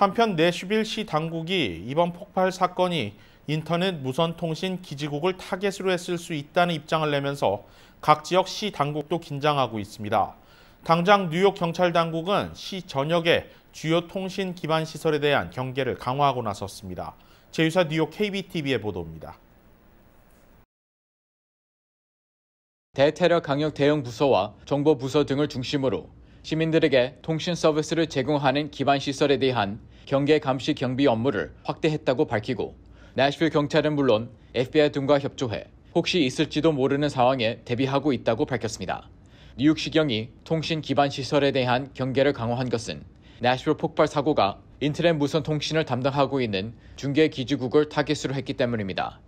한편 내슈빌시 당국이 이번 폭발 사건이 인터넷 무선통신 기지국을 타겟으로 했을 수 있다는 입장을 내면서 각 지역 시 당국도 긴장하고 있습니다. 당장 뉴욕 경찰 당국은 시 전역의 주요 통신 기반 시설에 대한 경계를 강화하고 나섰습니다. 제휴사 뉴욕 KBTV의 보도입니다. 대테러 강력 대응 부서와 정보 부서 등을 중심으로 시민들에게 통신 서비스를 제공하는 기반 시설에 대한 경계 감시 경비 업무를 확대했다고 밝히고 나시빌 경찰은 물론 FBI 등과 협조해 혹시 있을지도 모르는 상황에 대비하고 있다고 밝혔습니다. 뉴욕시경이 통신 기반 시설에 대한 경계를 강화한 것은 나시빌 폭발 사고가 인터넷 무선 통신을 담당하고 있는 중계 기지국을 타깃으로 했기 때문입니다.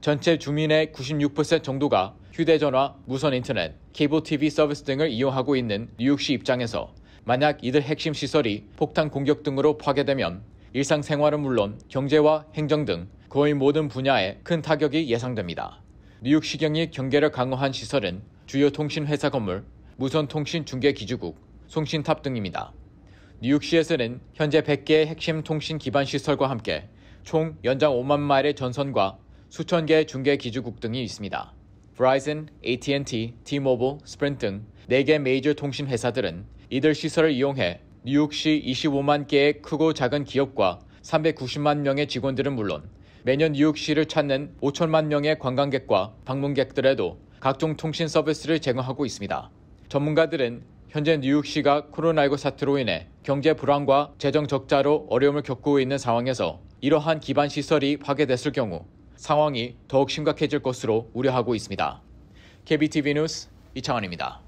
전체 주민의 96% 정도가 휴대전화, 무선 인터넷, 케이블 TV 서비스 등을 이용하고 있는 뉴욕시 입장에서 만약 이들 핵심 시설이 폭탄 공격 등으로 파괴되면 일상생활은 물론 경제와 행정 등 거의 모든 분야에 큰 타격이 예상됩니다. 뉴욕 시경이 경계를 강화한 시설은 주요 통신 회사 건물, 무선 통신 중계 기지국, 송신탑 등입니다. 뉴욕시에서는 현재 100개의 핵심 통신 기반 시설과 함께 총 연장 5만 마일의 전선과 수천 개의 중계 기지국 등이 있습니다. 브라이슨, AT&T, T-Mobile, 스프린트 등 4개 메이저 통신 회사들은 이들 시설을 이용해 뉴욕시 25만 개의 크고 작은 기업과 390만 명의 직원들은 물론 매년 뉴욕시를 찾는 5천만 명의 관광객과 방문객들에도 각종 통신 서비스를 제공하고 있습니다. 전문가들은 현재 뉴욕시가 코로나19 사태로 인해 경제 불황과 재정 적자로 어려움을 겪고 있는 상황에서 이러한 기반 시설이 파괴됐을 경우 상황이 더욱 심각해질 것으로 우려하고 있습니다. KBTV 뉴스 이창원입니다.